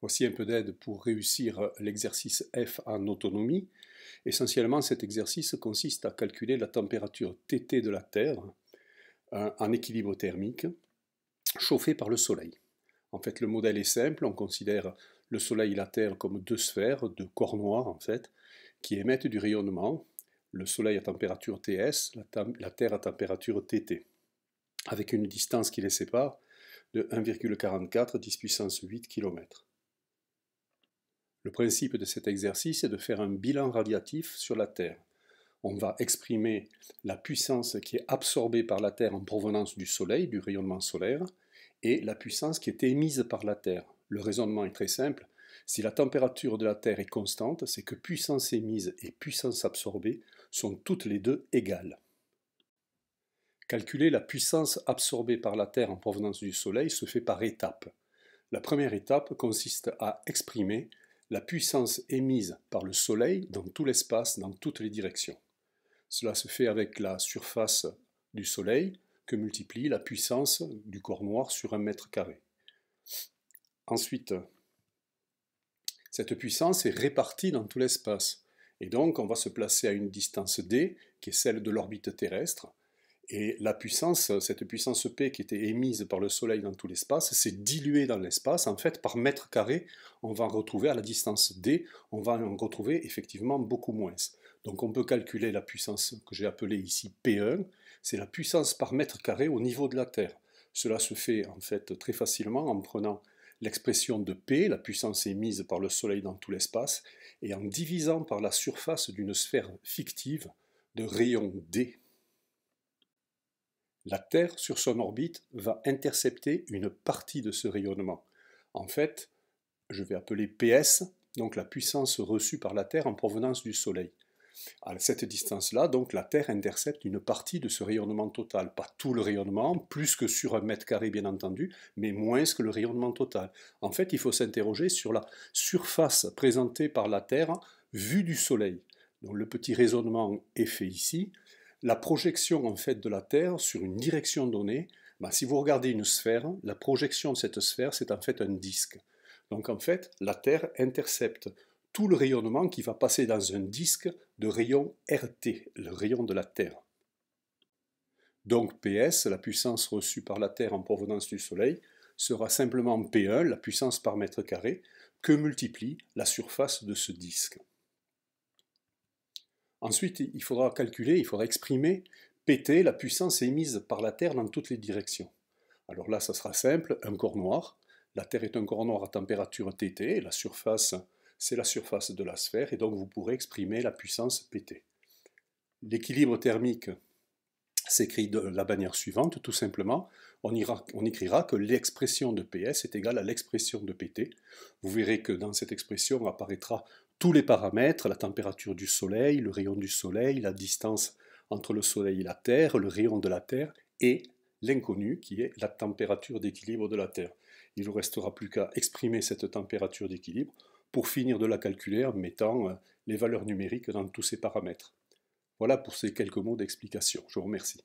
Voici un peu d'aide pour réussir l'exercice F en autonomie. Essentiellement, cet exercice consiste à calculer la température TT de la Terre euh, en équilibre thermique chauffée par le Soleil. En fait, le modèle est simple, on considère le Soleil et la Terre comme deux sphères, deux corps noirs en fait, qui émettent du rayonnement, le Soleil à température TS, la, la Terre à température TT, avec une distance qui les sépare de 1,44 10 puissance 8 km. Le principe de cet exercice est de faire un bilan radiatif sur la Terre. On va exprimer la puissance qui est absorbée par la Terre en provenance du Soleil, du rayonnement solaire, et la puissance qui est émise par la Terre. Le raisonnement est très simple. Si la température de la Terre est constante, c'est que puissance émise et puissance absorbée sont toutes les deux égales. Calculer la puissance absorbée par la Terre en provenance du Soleil se fait par étapes. La première étape consiste à exprimer la puissance émise par le Soleil dans tout l'espace, dans toutes les directions. Cela se fait avec la surface du Soleil que multiplie la puissance du corps noir sur un mètre carré. Ensuite, cette puissance est répartie dans tout l'espace. Et donc, on va se placer à une distance d, qui est celle de l'orbite terrestre, et la puissance, cette puissance P qui était émise par le Soleil dans tout l'espace, s'est diluée dans l'espace. En fait, par mètre carré, on va en retrouver à la distance D, on va en retrouver effectivement beaucoup moins. Donc on peut calculer la puissance que j'ai appelée ici P1, c'est la puissance par mètre carré au niveau de la Terre. Cela se fait en fait très facilement en prenant l'expression de P, la puissance émise par le Soleil dans tout l'espace, et en divisant par la surface d'une sphère fictive de rayon D. La Terre, sur son orbite, va intercepter une partie de ce rayonnement. En fait, je vais appeler PS, donc la puissance reçue par la Terre en provenance du Soleil. À cette distance-là, donc la Terre intercepte une partie de ce rayonnement total. Pas tout le rayonnement, plus que sur un mètre carré bien entendu, mais moins que le rayonnement total. En fait, il faut s'interroger sur la surface présentée par la Terre vue du Soleil. Donc le petit raisonnement est fait ici la projection en fait de la Terre sur une direction donnée, ben, si vous regardez une sphère, la projection de cette sphère, c'est en fait un disque. Donc en fait, la Terre intercepte tout le rayonnement qui va passer dans un disque de rayon RT, le rayon de la Terre. Donc PS, la puissance reçue par la Terre en provenance du Soleil, sera simplement P1, la puissance par mètre carré, que multiplie la surface de ce disque. Ensuite, il faudra calculer, il faudra exprimer, Pt, la puissance émise par la Terre dans toutes les directions. Alors là, ça sera simple, un corps noir. La Terre est un corps noir à température Tt, la surface, c'est la surface de la sphère, et donc vous pourrez exprimer la puissance Pt. L'équilibre thermique s'écrit de la manière suivante, tout simplement, on, ira, on écrira que l'expression de PS est égale à l'expression de PT. Vous verrez que dans cette expression apparaîtra tous les paramètres, la température du Soleil, le rayon du Soleil, la distance entre le Soleil et la Terre, le rayon de la Terre et l'inconnu qui est la température d'équilibre de la Terre. Il ne restera plus qu'à exprimer cette température d'équilibre pour finir de la calculer en mettant euh, les valeurs numériques dans tous ces paramètres. Voilà pour ces quelques mots d'explication. Je vous remercie.